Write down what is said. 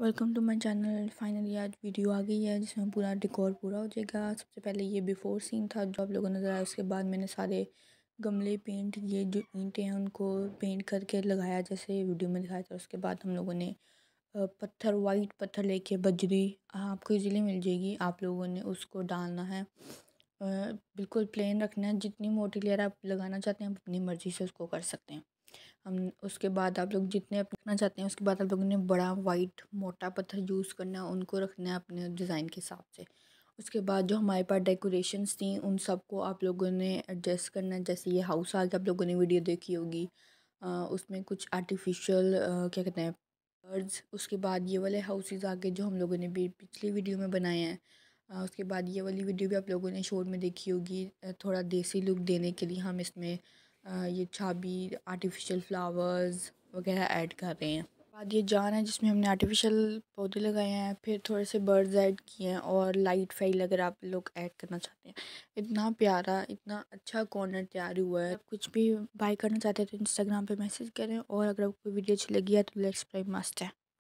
welcome to my channel finally आज video आ गई है जिसमें पूरा डिकॉर पूरा हो जाएगा सबसे पहले ये बिफ़ोर सीन था जो आप लोगों को नज़र आया उसके बाद मैंने सारे गमले पेंट ये जो ईंटें हैं उनको पेंट करके लगाया जैसे वीडियो में दिखाया था उसके बाद हम लोगों ने पत्थर वाइट पत्थर लेके बजरी आपको इजीली मिल जाएगी आप लोगों ने उसको डालना है बिल्कुल प्लेन रखना है जितनी मोटी लेयर आप लगाना चाहते हैं आप अपनी मर्ज़ी से उसको कर सकते हैं हम उसके बाद आप लोग जितने आप रखना चाहते हैं उसके बाद आप लोगों ने बड़ा वाइट मोटा पत्थर यूज़ करना है उनको रखना है अपने डिज़ाइन के हिसाब से उसके बाद जो हमारे पास डेकोरेशंस थी उन सबको आप लोगों ने एडजस्ट करना है जैसे ये हाउस आज आप लोगों ने वीडियो देखी होगी उसमें कुछ आर्टिफिशियल क्या कहते हैं बर्ड्स उसके बाद ये वाले हाउसेज आगे जो हम लोगों ने भी पिछली वीडियो में बनाए हैं उसके बाद ये वाली वीडियो भी आप लोगों ने शॉर्ट में देखी होगी थोड़ा देसी लुक देने के लिए हम इसमें ये छाबी आर्टिफिशियल फ्लावर्स वगैरह ऐड कर रहे हैं बाद ये जान है जिसमें हमने आर्टिफिशियल पौधे लगाए हैं फिर थोड़े से बर्ड्स ऐड किए हैं और लाइट फाइल अगर आप लोग ऐड करना चाहते हैं इतना प्यारा इतना अच्छा कॉर्नर तैयार हुआ है कुछ भी बाई करना चाहते हैं तो इंस्टाग्राम पे मैसेज करें और अगर आपको वीडियो अच्छी लगी है तो लेट्स प्राइम मस्त है